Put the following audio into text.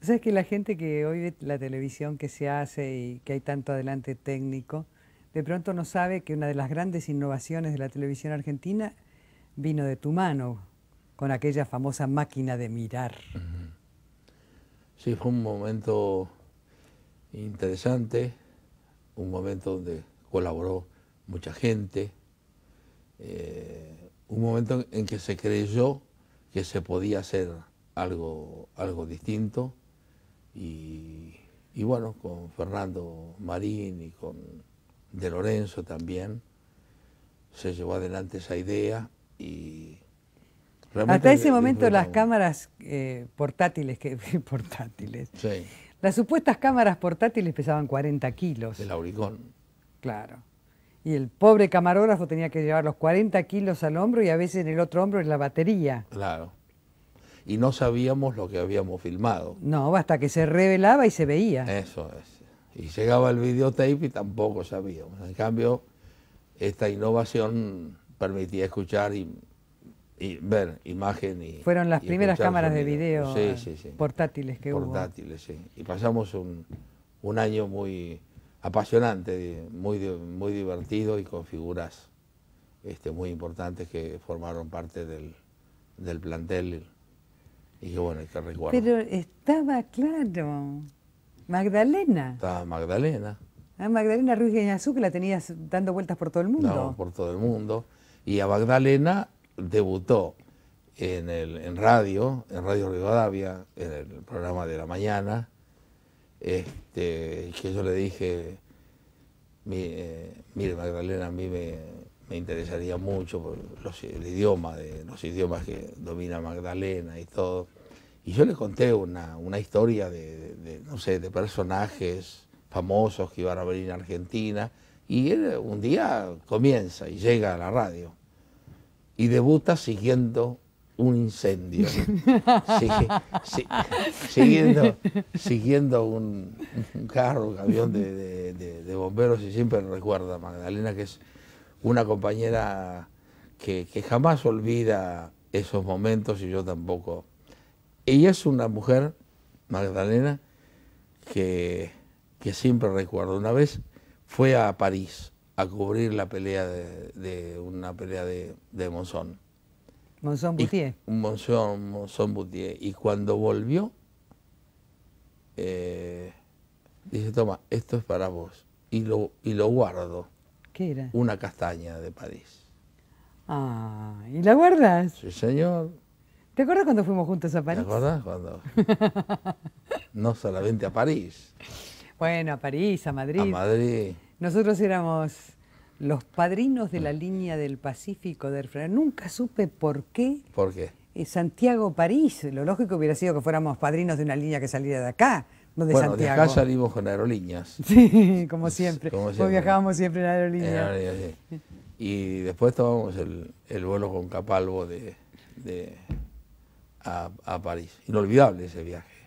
¿Sabes que la gente que hoy ve la televisión que se hace y que hay tanto adelante técnico, de pronto no sabe que una de las grandes innovaciones de la televisión argentina vino de tu mano, con aquella famosa máquina de mirar. Sí, fue un momento interesante, un momento donde colaboró mucha gente, eh, un momento en que se creyó que se podía hacer algo, algo distinto y, bueno, con Fernando Marín y con De Lorenzo también, se llevó adelante esa idea y Hasta ese momento las cámaras eh, portátiles, que, portátiles. Las supuestas cámaras portátiles pesaban 40 kilos. El auricón. Claro. Y el pobre camarógrafo tenía que llevar los 40 kilos al hombro y a veces en el otro hombro es la batería. Claro y no sabíamos lo que habíamos filmado. No, hasta que se revelaba y se veía. Eso es. Y llegaba el videotape y tampoco sabíamos. En cambio, esta innovación permitía escuchar y, ver imagen y... Fueron las primeras cámaras de video portátiles que hubo. Portátiles, sí. Y pasamos un, año muy apasionante, muy, muy divertido y con figuras este, muy importantes que formaron parte del plantel y que bueno, Pero estaba claro. Magdalena. Estaba Magdalena. A ah, Magdalena Ruiz Guiñazú que la tenías dando vueltas por todo el mundo. No, por todo el mundo. Y a Magdalena debutó en, en radio, en Radio Rivadavia, en el programa de la mañana, este, que yo le dije, eh, mire Magdalena, a mí me, me interesaría mucho los, el idioma, de, los idiomas que domina Magdalena y todo. Y yo le conté una, historia de, no sé, de personajes famosos que iban a venir a Argentina. Y él un día comienza y llega a la radio y debuta siguiendo un incendio, siguiendo, siguiendo un, carro, un camión de, bomberos y siempre recuerda a Magdalena que es una compañera que, jamás olvida esos momentos y yo tampoco. Ella es una mujer, Magdalena, que, siempre recuerdo. Una vez fue a París a cubrir la pelea de, una pelea de, Monzón. Monzón Boutier. Y, Monzón, Boutier. Y cuando volvió, eh, dice, toma, esto es para vos. Y lo, y lo guardo. Una castaña de París. Ah, ¿y la guardas? Sí, señor. ¿Te acuerdas cuando fuimos juntos a París? ¿Te acuerdas cuando? no solamente a París. Bueno, a París, a Madrid. A Madrid. Nosotros éramos los padrinos de la línea del Pacífico de Erfra. Nunca supe por qué. ¿Por qué? Eh, Santiago-París. Lo lógico hubiera sido que fuéramos padrinos de una línea que saliera de acá de bueno, de acá salimos con aerolíneas. Sí, como siempre. Pues viajábamos siempre en aerolíneas. Y después tomamos el, vuelo con Capalvo a París. Inolvidable ese viaje.